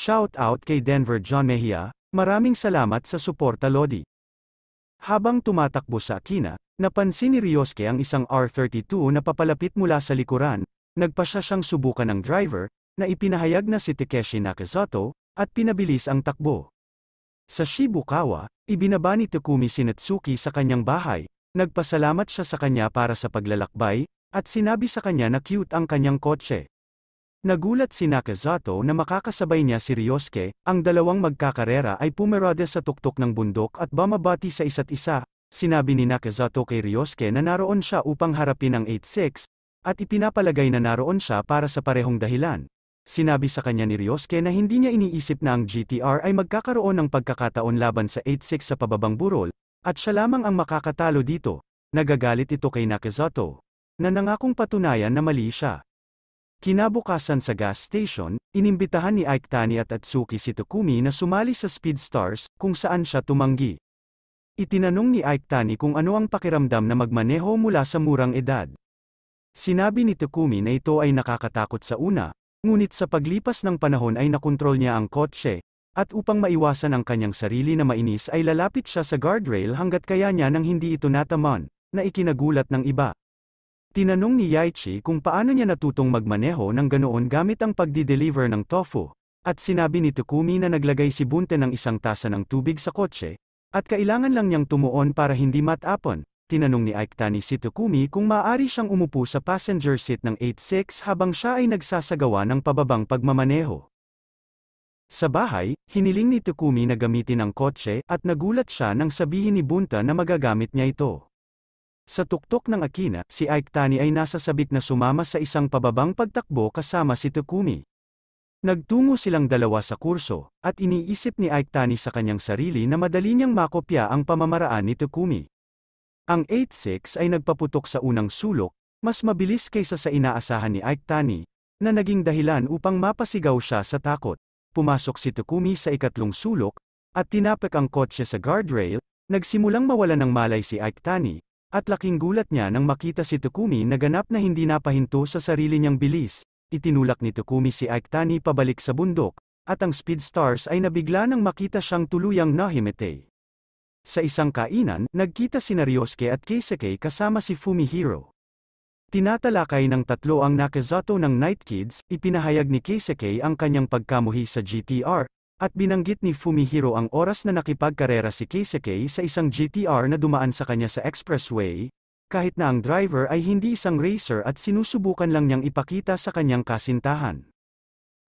Shout out kay Denver John Mejia, maraming salamat sa suporta Lodi. Habang tumatakbo sa Akina, napansin ni Rioske ang isang R32 na papalapit mula sa likuran, nagpa siya siyang subukan ng driver, na ipinahayag na si Takeshi Nakazato, at pinabilis ang takbo. Sa Shibukawa, ibinaba ni Takumi si sa kanyang bahay, nagpasalamat siya sa kanya para sa paglalakbay, at sinabi sa kanya na cute ang kanyang kotse. Nagulat si Nakazato na makakasabay niya si Ryosuke, ang dalawang magkakarera ay pumerada sa tuktok ng bundok at bamabati sa isa't isa, sinabi ni Nakazato kay Ryosuke na naroon siya upang harapin ang 8-6, at ipinapalagay na naroon siya para sa parehong dahilan. Sinabi sa kanya ni Ryosuke na hindi niya iniisip na ang GTR ay magkakaroon ng pagkakataon laban sa 8-6 sa pababang burol, at siya lamang ang makakatalo dito. Nagagalit ito kay Nakazato, na nangakong patunayan na mali siya. Kinabukasan sa gas station, inimbitahan ni Ike Tani at Atsuki si Takumi na sumali sa Speed Stars, kung saan siya tumanggi. Itinanong ni Ike Tani kung ano ang pakiramdam na magmaneho mula sa murang edad. Sinabi ni Takumi na ito ay nakakatakot sa una, ngunit sa paglipas ng panahon ay nakontrol niya ang kotse, at upang maiwasan ang kanyang sarili na mainis ay lalapit siya sa guardrail hanggat kaya niya nang hindi ito nataman, na ikinagulat ng iba. Tinanong ni Yaichi kung paano niya natutong magmaneho ng ganoon gamit ang pagdi-deliver ng tofu, at sinabi ni Takumi na naglagay si Bunte ng isang tasa ng tubig sa kotse, at kailangan lang niyang tumuon para hindi matapon. Tinanong ni Ike si Takumi kung maaari siyang umupo sa passenger seat ng 86 habang siya ay nagsasagawa ng pababang pagmamaneho. Sa bahay, hiniling ni Takumi na gamitin ang kotse at nagulat siya nang sabihin ni Bunta na magagamit niya ito. Sa tuktok ng Akina, si Aiktani ay nasa sabik na sumama sa isang pababang pagtakbo kasama si Takumi. Nagtungo silang dalawa sa kurso, at iniisip ni Aiktani sa kanyang sarili na madali niyang makopya ang pamamaraan ni Takumi. Ang 8-6 ay nagpaputok sa unang sulok, mas mabilis kaysa sa inaasahan ni Aiktani, na naging dahilan upang mapasigaw siya sa takot. Pumasok si Takumi sa ikatlong sulok, at tinapik ang kotse sa guardrail, nagsimulang mawala ng malay si Aiktani, at laking gulat niya nang makita si Takumi na ganap na hindi napahinto sa sarili niyang bilis. Itinulak ni Takumi si Ike pabalik sa bundok, at ang Speed Stars ay nabigla nang makita siyang tuluyang nahimete. Sa isang kainan, nagkita si Naryosuke at Keiseke kasama si Fumihiro. Tinatalakay ng tatlo ang Nakazato ng Night Kids, ipinahayag ni Keiseke ang kanyang pagkamuhi sa GTR, at binanggit ni Fumihiro ang oras na nakipagkarera si Keiseke sa isang GTR na dumaan sa kanya sa expressway, kahit na ang driver ay hindi isang racer at sinusubukan lang niyang ipakita sa kanyang kasintahan.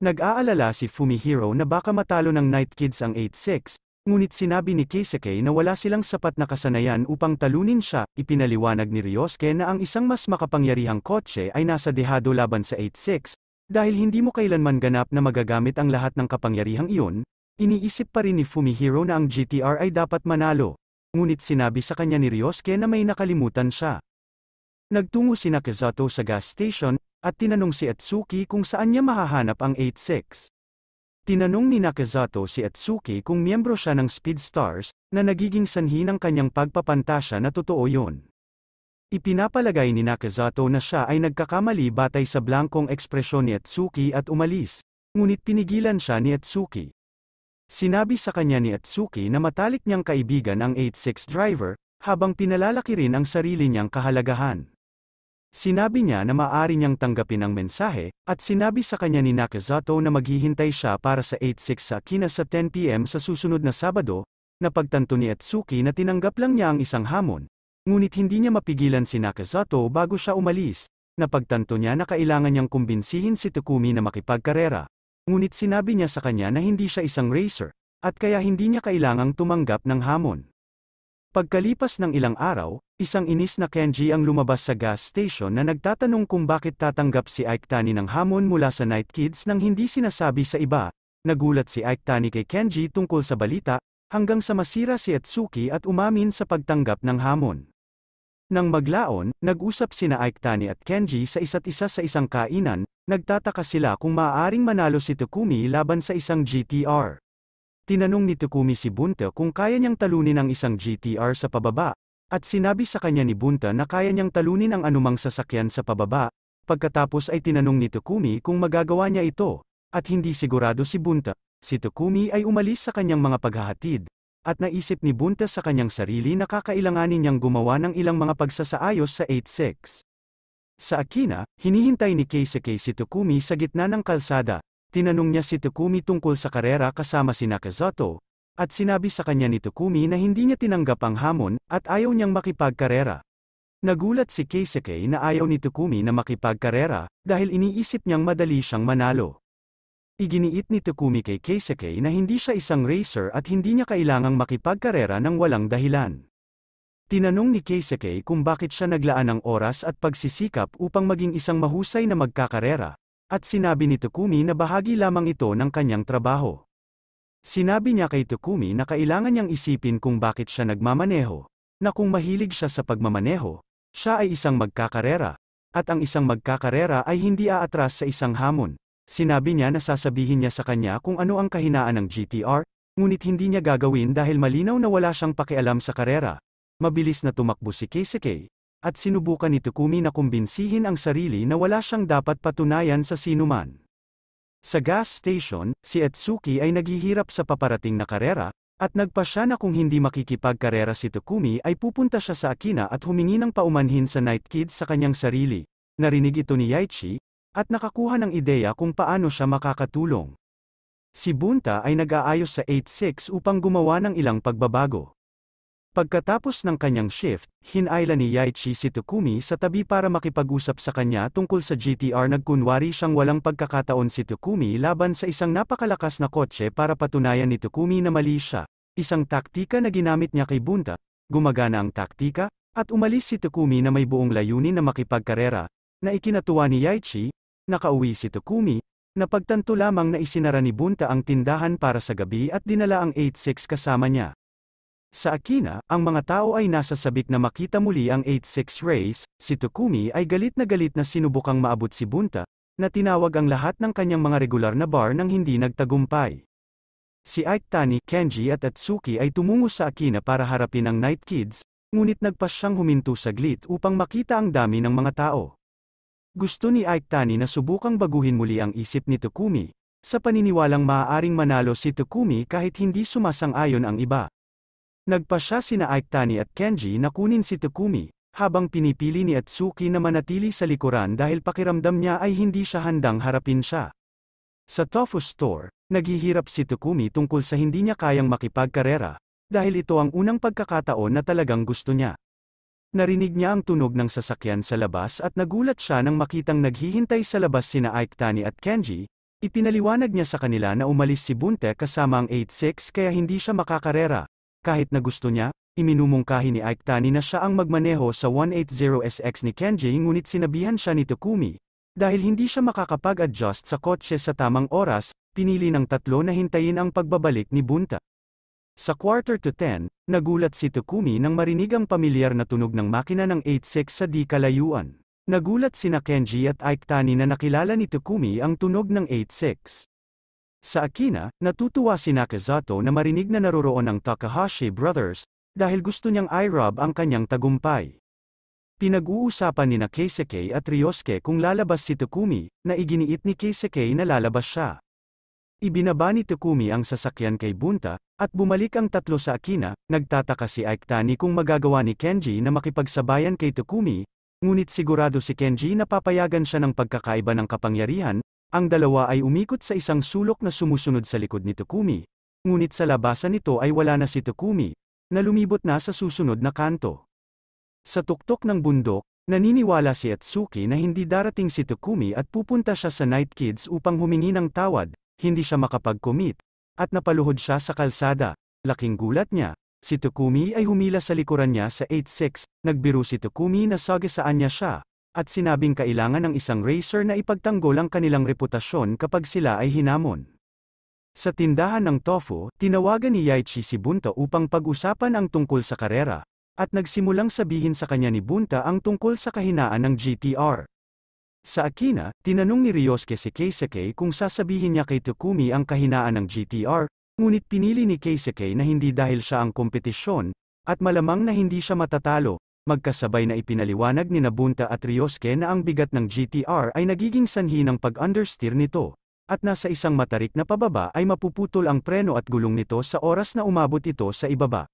Nag-aalala si Fumihiro na baka matalo ng Night Kids ang 8-6, ngunit sinabi ni Keiseke na wala silang sapat na kasanayan upang talunin siya, ipinaliwanag ni Ryosuke na ang isang mas makapangyarihang kotse ay nasa dehado laban sa 8 dahil hindi mo kailanman ganap na magagamit ang lahat ng kapangyarihang iyon, iniisip pa rin ni Fumihiro na ang GTR ay dapat manalo, ngunit sinabi sa kanya ni Ryosuke na may nakalimutan siya. Nagtungo si Nakazato sa gas station, at tinanong si Atsuki kung saan niya mahahanap ang 86. Tinanong ni Nakazato si Atsuki kung miyembro siya ng Speed Stars, na nagiging sanhi ng kanyang pagpapantasya na totoo yon. Ipinapalagay ni Nakazato na siya ay nagkakamali batay sa blangkong ekspresyon ni Atsuki at umalis, ngunit pinigilan siya ni Atsuki. Sinabi sa kanya ni Atsuki na matalik niyang kaibigan ang 86 driver, habang pinalalaki rin ang sarili niyang kahalagahan. Sinabi niya na maaari niyang tanggapin ang mensahe, at sinabi sa kanya ni Nakazato na maghihintay siya para sa 86 sa Kina sa 10pm sa susunod na Sabado, na pagtanto ni Atsuki na tinanggap lang niya ang isang hamon, Ngunit hindi niya mapigilan si Nakasato bago siya umalis. Napagtanto niya na kailangan niyang kumbinsihin si Takumi na makipagkarera. Ngunit sinabi niya sa kanya na hindi siya isang racer, at kaya hindi niya kailangang tumanggap ng hamon. Pagkalipas ng ilang araw, isang inis na Kenji ang lumabas sa gas station na nagtatanong kung bakit tatanggap si Ike Tani ng hamon mula sa Night Kids nang hindi sinasabi sa iba. Nagulat si Ike Tani kay Kenji tungkol sa balita, hanggang sa masira si Atsuki at umamin sa pagtanggap ng hamon. Nang maglaon, nag-usap sina Aiktani at Kenji sa isa't isa sa isang kainan, nagtataka sila kung maaaring manalo si Takumi laban sa isang GTR. Tinanong ni Takumi si Bunta kung kaya niyang talunin ang isang GTR sa pababa, at sinabi sa kanya ni Bunta na kaya niyang talunin ang anumang sasakyan sa pababa, pagkatapos ay tinanong ni Takumi kung magagawa niya ito, at hindi sigurado si Bunta. Si Takumi ay umalis sa kanyang mga paghahatid, at naisip ni Bunta sa kanyang sarili na kakailanganin niyang gumawa ng ilang mga pagsasaayos sa 8-6. Sa Akina, hinihintay ni Keisuke si Takumi sa gitna ng kalsada, tinanong niya si Takumi tungkol sa karera kasama si Nakazato, at sinabi sa kanya ni Takumi na hindi niya tinanggap ang hamon at ayaw niyang makipagkarera. Nagulat si Keisuke na ayaw ni Takumi na makipagkarera dahil iniisip niyang madali siyang manalo. Iginiit ni Takumi kay Keisuke na hindi siya isang racer at hindi niya kailangang makipagkarera ng walang dahilan. Tinanong ni Keisuke kung bakit siya naglaan ng oras at pagsisikap upang maging isang mahusay na magkakarera, at sinabi ni Takumi na bahagi lamang ito ng kanyang trabaho. Sinabi niya kay Takumi na kailangan niyang isipin kung bakit siya nagmamaneho, na kung mahilig siya sa pagmamaneho, siya ay isang magkakarera, at ang isang magkakarera ay hindi aatras sa isang hamon, Sinabi niya na sasabihin niya sa kanya kung ano ang kahinaan ng GTR, ngunit hindi niya gagawin dahil malinaw na wala siyang pakialam sa karera. Mabilis na tumakbo si Keiseke, at sinubukan ni Takumi na kumbinsihin ang sarili na wala siyang dapat patunayan sa sinuman. Sa gas station, si Etsuki ay naghihirap sa paparating na karera, at nagpa siya na kung hindi makikipagkarera si Takumi ay pupunta siya sa Akina at humingi ng paumanhin sa Night Kid sa kanyang sarili. Narinig ito ni Yaichi, at nakakuha ng ideya kung paano siya makakatulong. Si Bunta ay nag-aayos sa 8-6 upang gumawa ng ilang pagbabago. Pagkatapos ng kanyang shift, hinayla ni Yaichi si Takumi sa tabi para makipag-usap sa kanya tungkol sa GTR nagkunwari siyang walang pagkakataon si Takumi laban sa isang napakalakas na kotse para patunayan ni Takumi na mali siya. Isang taktika na ginamit niya kay Bunta, gumagana ang taktika, at umalis si Takumi na may buong layunin na makipagkarera, na ikinatuwa ni Yaichi, nakauwi si Takumi, napagtanto lamang na isinara ni Bunta ang tindahan para sa gabi at dinala ang 86 kasama niya. Sa Akina, ang mga tao ay nasa sabik na makita muli ang 86 race, si Tokumi ay galit na galit na sinubukang maabot si Bunta, na tinawag ang lahat ng kanyang mga regular na bar nang hindi nagtagumpay. Si Ike Tani, Kenji at Atsuki ay tumungo sa Akina para harapin ang Night Kids, ngunit nagpas siyang huminto saglit upang makita ang dami ng mga tao. Gusto ni Ike Tani na subukang baguhin muli ang isip ni Takumi, sa paniniwalang maaaring manalo si Takumi kahit hindi sumasang-ayon ang iba. Nagpa siya sina Ike Tani at Kenji na kunin si Takumi, habang pinipili ni Atsuki na manatili sa likuran dahil pakiramdam niya ay hindi siya handang harapin siya. Sa Tofu Store, naghihirap si Takumi tungkol sa hindi niya kayang makipagkarera, dahil ito ang unang pagkakataon na talagang gusto niya. Narinig niya ang tunog ng sasakyan sa labas at nagulat siya nang makitang naghihintay sa labas sina Ike Tani at Kenji, ipinaliwanag niya sa kanila na umalis si Bunte kasama ang 86 kaya hindi siya makakarera. Kahit na gusto niya, iminumungkahi ni Ike Tani na siya ang magmaneho sa 180SX ni Kenji ngunit sinabihan siya ni Takumi. Dahil hindi siya makakapag-adjust sa kotse sa tamang oras, pinili ng tatlo na hintayin ang pagbabalik ni Bunta. Sa quarter to 10, nagulat si Takumi nang marinig ang pamilyar na tunog ng makina ng 86 sa di kalayuan. Nagulat sina Kenji at Ike Tani na nakilala ni Takumi ang tunog ng 86. Sa Akina, natutuwa si Nakazato na marinig na naroroon ang Takahashi Brothers, dahil gusto niyang i-rob ang kanyang tagumpay. Pinag-uusapan ni na Keiseke at Ryosuke kung lalabas si Takumi, na iginiit ni Keiseke na lalabas siya. Ibinaba ni Takumi ang sasakyan kay Bunta, at bumalik ang tatlo sa Akina, nagtataka si Ike Tani kung magagawa ni Kenji na makipagsabayan kay Takumi, ngunit sigurado si Kenji na papayagan siya ng pagkakaiba ng kapangyarihan, ang dalawa ay umikot sa isang sulok na sumusunod sa likod ni Takumi, ngunit sa labasan nito ay wala na si Takumi, na lumibot na sa susunod na kanto. Sa tuktok ng bundok, naniniwala si Atsuki na hindi darating si Takumi at pupunta siya sa Night Kids upang humingi ng tawad, hindi siya makapag-commit, at napaluhod siya sa kalsada. Laking gulat niya, si Tukumi ay humila sa likuran niya sa 8-6, nagbiro si Tukumi na sagasaan niya siya, at sinabing kailangan ng isang racer na ipagtanggol ang kanilang reputasyon kapag sila ay hinamon. Sa tindahan ng tofu, tinawagan ni Yaichi si Bunta upang pag-usapan ang tungkol sa karera, at nagsimulang sabihin sa kanya ni Bunta ang tungkol sa kahinaan ng GTR. Sa Akina, tinanong ni Ryosuke si Keisuke kung sasabihin niya kay Tokumi ang kahinaan ng GTR, ngunit pinili ni Keisuke na hindi dahil siya ang kompetisyon, at malamang na hindi siya matatalo, magkasabay na ipinaliwanag ni Nabunta at Ryosuke na ang bigat ng GTR ay nagiging sanhi ng pag-understeer nito, at nasa isang matarik na pababa ay mapuputol ang preno at gulong nito sa oras na umabot ito sa ibaba.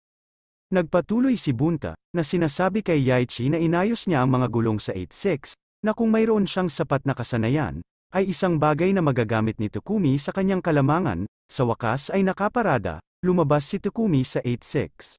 Nagpatuloy si Bunta, na sinasabi kay Yaichi na inayos niya ang mga gulong sa 86, na kung mayroon siyang sapat na kasanayan, ay isang bagay na magagamit ni Takumi sa kanyang kalamangan, sa wakas ay nakaparada, lumabas si Takumi sa 86.